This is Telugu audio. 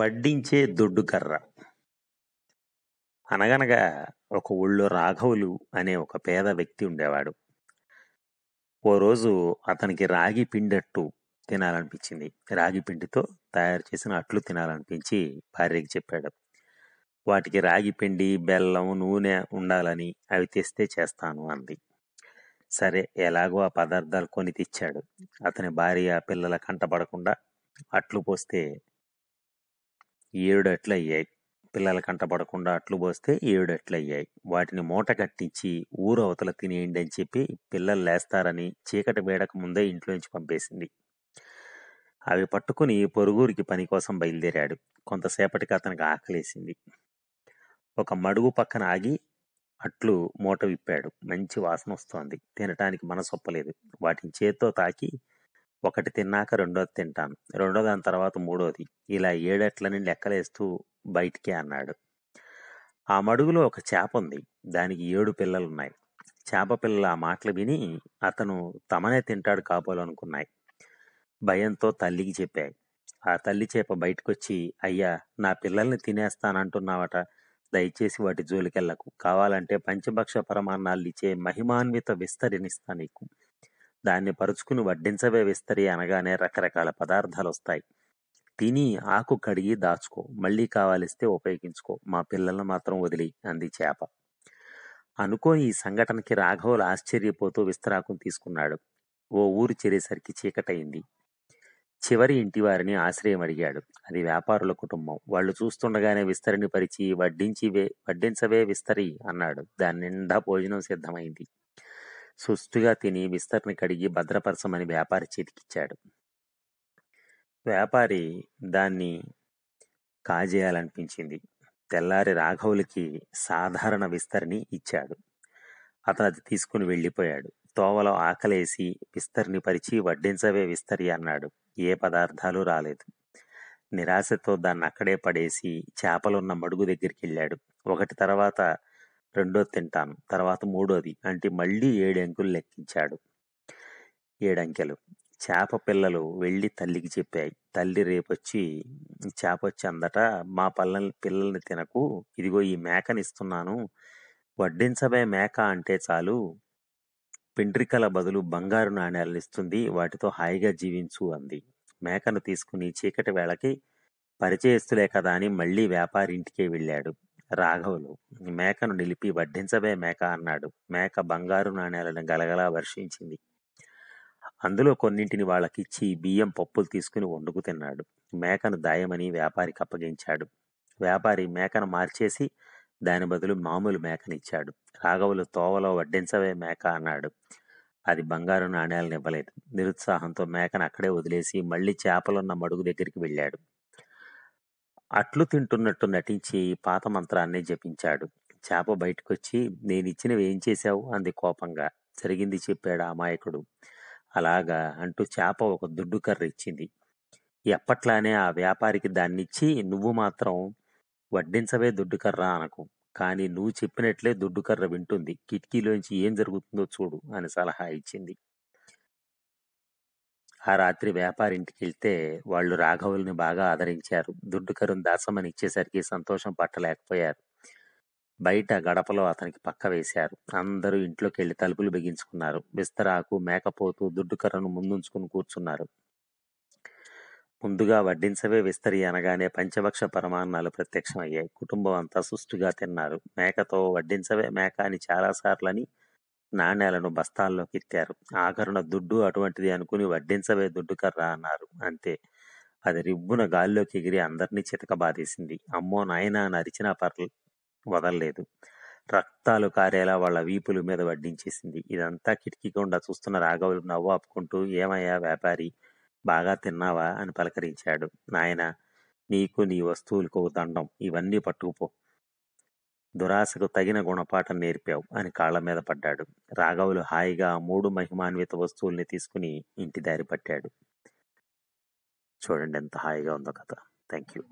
వడ్డించే దొడ్డుకర్ర అనగనగా ఒక ఊళ్ళో రాఘవులు అనే ఒక పేద వ్యక్తి ఉండేవాడు ఓ రోజు అతనికి రాగి పిండట్టు తినాలనిపించింది రాగి పిండితో తయారు చేసిన అట్లు తినాలనిపించి భార్యకి చెప్పాడు వాటికి రాగి పిండి బెల్లం నూనె ఉండాలని అవి తెస్తే చేస్తాను అంది సరే ఎలాగో ఆ పదార్థాలు కొని తెచ్చాడు అతని భార్య పిల్లల కంటపడకుండా అట్లు పోస్తే ఏడు అట్లు అయ్యాయి పిల్లల కంటపడకుండా అట్లు పోస్తే ఏడు అట్లు అయ్యాయి వాటిని మూట కట్టించి ఊరవతల తినేయండి అని చెప్పి పిల్లలు లేస్తారని చీకటి వేడక ముందే ఇంట్లోంచి పంపేసింది అవి పట్టుకుని పొరుగురికి పని కోసం బయలుదేరాడు కొంతసేపటికి అతనికి ఆకలేసింది ఒక మడుగు పక్కన ఆగి అట్లు మూట విప్పాడు మంచి వాసన వస్తోంది తినటానికి మనసొప్పలేదు వాటిని చేత్తో తాకి ఒకటి తిన్నాక రెండోది తింటాను రెండో దాని తర్వాత మూడోది ఇలా ఏడట్లని లెక్కలేస్తూ బయటికే అన్నాడు ఆ మడుగులో ఒక చేప ఉంది దానికి ఏడు పిల్లలున్నాయి చేప పిల్లలు ఆ మాటలు విని అతను తమనే తింటాడు కాపోలనుకున్నాయి భయంతో తల్లికి చెప్పాయి ఆ తల్లి చేప బయటకొచ్చి అయ్యా నా పిల్లల్ని తినేస్తానంటున్నావట దయచేసి వాటి జోలికెళ్లకు కావాలంటే పంచభక్ష పరమాన్నాలు ఇచ్చే మహిమాన్విత విస్తరినిస్తా నీకు దాన్ని పరుచుకుని వడ్డించవే విస్తరి అనగానే రకరకాల పదార్థాలు వస్తాయి తిని ఆకు కడిగి దాచుకో మళ్ళీ కావాలిస్తే ఉపయోగించుకో మా పిల్లలను మాత్రం వదిలి అంది చేప అనుకో ఈ సంఘటనకి రాఘవులు ఆశ్చర్యపోతూ విస్తరాకును తీసుకున్నాడు ఓ ఊరు చేరేసరికి చీకటైంది చివరి ఇంటివారిని ఆశ్రయం అడిగాడు అది వ్యాపారుల కుటుంబం వాళ్ళు చూస్తుండగానే విస్తరిని పరిచి వడ్డించి వడ్డించవే విస్తరి అన్నాడు దాని నిండా భోజనం సిద్ధమైంది సుస్తుగా తిని విస్తరణ కడిగి భద్రపరచమని వ్యాపారి చేతికిచ్చాడు వ్యాపారి దాన్ని కాజేయాలనిపించింది తెల్లారి రాఘవులకి సాధారణ విస్తరిని ఇచ్చాడు అతను అది తీసుకుని వెళ్ళిపోయాడు తోవలో ఆకలేసి విస్తరిని పరిచి వడ్డించవే విస్తరి అన్నాడు ఏ పదార్థాలు రాలేదు నిరాశతో దాన్ని అక్కడే పడేసి చేపలున్న మడుగు దగ్గరికి వెళ్ళాడు ఒకటి తర్వాత రెండోది తింటాను తర్వాత మూడోది అంటే మళ్ళీ ఏడు అంకెలు లెక్కించాడు ఏడంకెలు చేప పిల్లలు వెళ్ళి తల్లికి చెప్పాయి తల్లి రేపొచ్చి చేప వచ్చి అందట మా పల్ల పిల్లల్ని తినకు ఇదిగో ఈ ఇస్తున్నాను వడ్డించబే మేక అంటే చాలు పిండ్రికల బదులు బంగారు నాణ్యాలను ఇస్తుంది వాటితో హాయిగా జీవించు అంది మేకను తీసుకుని చీకటి వేళకి పరిచయస్తులే కదా అని మళ్ళీ వ్యాపారింటికే వెళ్ళాడు రాఘవులు మేకను నిలిపి వడ్డించబే మేక అన్నాడు మేక బంగారు నాణ్యాలను గలగలా వర్షించింది అందులో కొన్నింటిని వాళ్ళకిచ్చి బియ్యం పప్పులు తీసుకుని వండుకు తిన్నాడు మేకను దాయమని వ్యాపారికి అప్పగించాడు వ్యాపారి మేకను మార్చేసి దాని బదులు మామూలు మేకనిచ్చాడు రాఘవులు తోవలో వడ్డించవే మేక అన్నాడు అది బంగారు నాణ్యాలను ఇవ్వలేదు నిరుత్సాహంతో మేకను అక్కడే వదిలేసి మళ్ళీ చేపలున్న మడుగు దగ్గరికి వెళ్ళాడు అట్లు తింటున్నట్టు నటించి పాత మంత్రాన్నే జపించాడు చేప బయటకొచ్చి నేనిచ్చినవి ఏం చేశావు అంది కోపంగా జరిగింది చెప్పాడు అమాయకుడు అలాగా అంటూ చేప ఒక దుడ్డు కర్ర ఇచ్చింది ఎప్పట్లానే ఆ వ్యాపారికి దాన్నిచ్చి నువ్వు మాత్రం వడ్డించవే దుడ్డు కర్ర అనకు కానీ నువ్వు చెప్పినట్లే దుడ్డు కర్ర వింటుంది కిటికీలోంచి ఏం జరుగుతుందో చూడు అని సలహా ఇచ్చింది ఆ రాత్రి వ్యాపారింటికి వెళ్తే వాళ్ళు రాఘవుల్ని బాగా ఆదరించారు దుడ్డు కరుణ్ దాసమని ఇచ్చేసరికి సంతోషం పట్టలేకపోయారు బయట గడపలో అతనికి పక్క వేశారు అందరూ ఇంట్లోకి వెళ్ళి తలుపులు బిగించుకున్నారు విస్తరాకు మేకపోతూ దుడ్డు కర్రను ముందుంచుకుని కూర్చున్నారు ముందుగా వడ్డించవే విస్తరి అనగానే పంచవక్ష పరమాన్నాలు ప్రత్యక్షమయ్యాయి కుటుంబం అంతా సుష్టిగా తిన్నారు మేకతో వడ్డించవే మేక అని చాలాసార్లని నాణేలను బస్తాల్లోకెత్తారు ఆఖరున దుడ్డు అటువంటిది అనుకుని వడ్డించవే దుడ్డు కర్రా అన్నారు అంతే అది రిబ్బున గాల్లోకి ఎగిరి అందరినీ బాధేసింది అమ్మో నాయన అని అరిచినా పర్ల వదలలేదు రక్తాలు కారేలా వాళ్ళ వీపుల మీద వడ్డించేసింది ఇదంతా కిటికీ గుండా చూస్తున్న రాఘవులు నవ్వు ఆపుకుంటూ ఏమయ్యా వ్యాపారి బాగా తిన్నావా అని పలకరించాడు నాయన నీకు నీ వస్తువులకు దండం ఇవన్నీ పట్టుకుపో దురాశకు తగిన గుణపాఠం నేర్పావు అని కాళ్ల మీద పడ్డాడు రాఘవులు హాయిగా మూడు మహిమాన్విత వస్తువుల్ని తీసుకుని ఇంటి దారి పట్టాడు చూడండి ఎంత హాయిగా ఉందో కథ థ్యాంక్ యూ